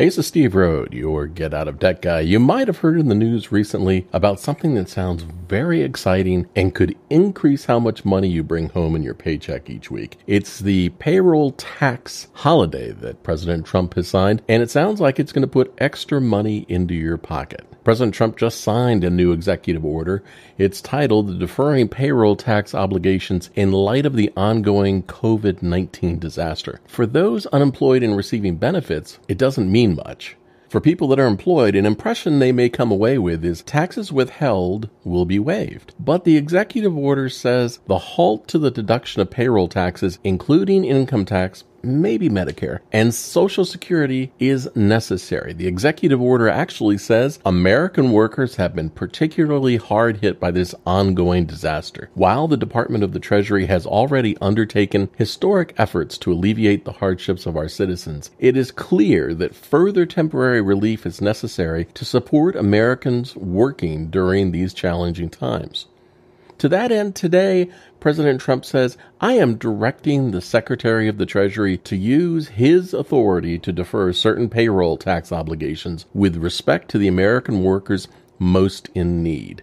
Hey, this is Steve Rode, your Get Out of Debt guy. You might have heard in the news recently about something that sounds very exciting and could increase how much money you bring home in your paycheck each week. It's the payroll tax holiday that President Trump has signed, and it sounds like it's going to put extra money into your pocket. President Trump just signed a new executive order. It's titled the Deferring Payroll Tax Obligations in Light of the Ongoing COVID 19 Disaster. For those unemployed and receiving benefits, it doesn't mean much. For people that are employed, an impression they may come away with is taxes withheld will be waived. But the executive order says the halt to the deduction of payroll taxes, including income tax, maybe Medicare. And Social Security is necessary. The executive order actually says American workers have been particularly hard hit by this ongoing disaster. While the Department of the Treasury has already undertaken historic efforts to alleviate the hardships of our citizens, it is clear that further temporary relief is necessary to support Americans working during these challenging times. To that end, today, President Trump says, I am directing the Secretary of the Treasury to use his authority to defer certain payroll tax obligations with respect to the American workers most in need.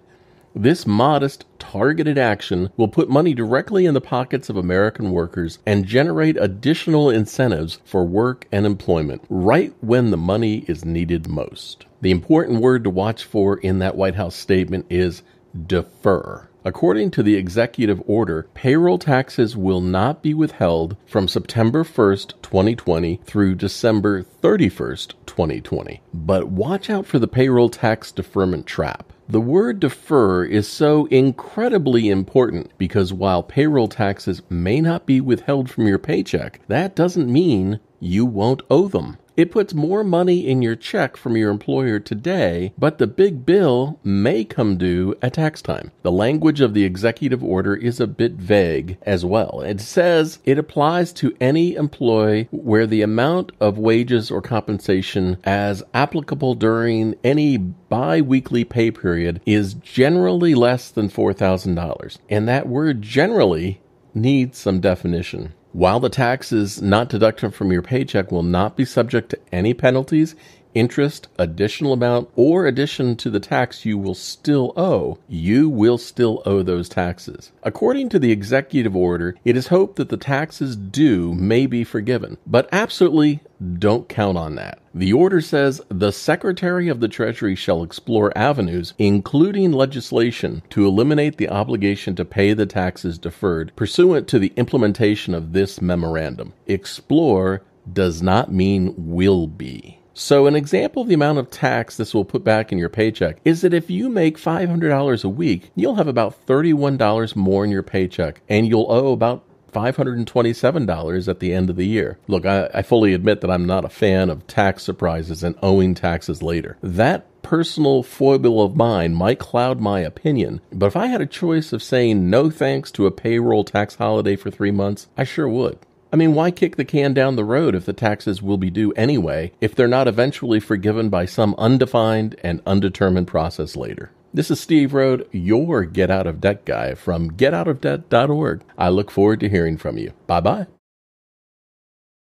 This modest, targeted action will put money directly in the pockets of American workers and generate additional incentives for work and employment right when the money is needed most. The important word to watch for in that White House statement is defer. According to the executive order, payroll taxes will not be withheld from September 1st, 2020 through December 31st, 2020. But watch out for the payroll tax deferment trap. The word defer is so incredibly important because while payroll taxes may not be withheld from your paycheck, that doesn't mean you won't owe them. It puts more money in your check from your employer today, but the big bill may come due at tax time. The language of the executive order is a bit vague as well. It says it applies to any employee where the amount of wages or compensation as applicable during any bi weekly pay period is generally less than $4,000. And that word generally needs some definition. While the taxes not deducted from your paycheck will not be subject to any penalties, interest, additional amount, or addition to the tax you will still owe, you will still owe those taxes. According to the executive order, it is hoped that the taxes due may be forgiven, but absolutely don't count on that. The order says the Secretary of the Treasury shall explore avenues, including legislation, to eliminate the obligation to pay the taxes deferred pursuant to the implementation of this memorandum. Explore does not mean will be. So, an example of the amount of tax this will put back in your paycheck is that if you make $500 a week, you'll have about $31 more in your paycheck, and you'll owe about $527 at the end of the year. Look, I, I fully admit that I'm not a fan of tax surprises and owing taxes later. That personal foible of mine might cloud my opinion, but if I had a choice of saying no thanks to a payroll tax holiday for three months, I sure would. I mean, why kick the can down the road if the taxes will be due anyway, if they're not eventually forgiven by some undefined and undetermined process later? This is Steve Rode, your Get Out of Debt guy from getoutofdebt.org. I look forward to hearing from you. Bye bye.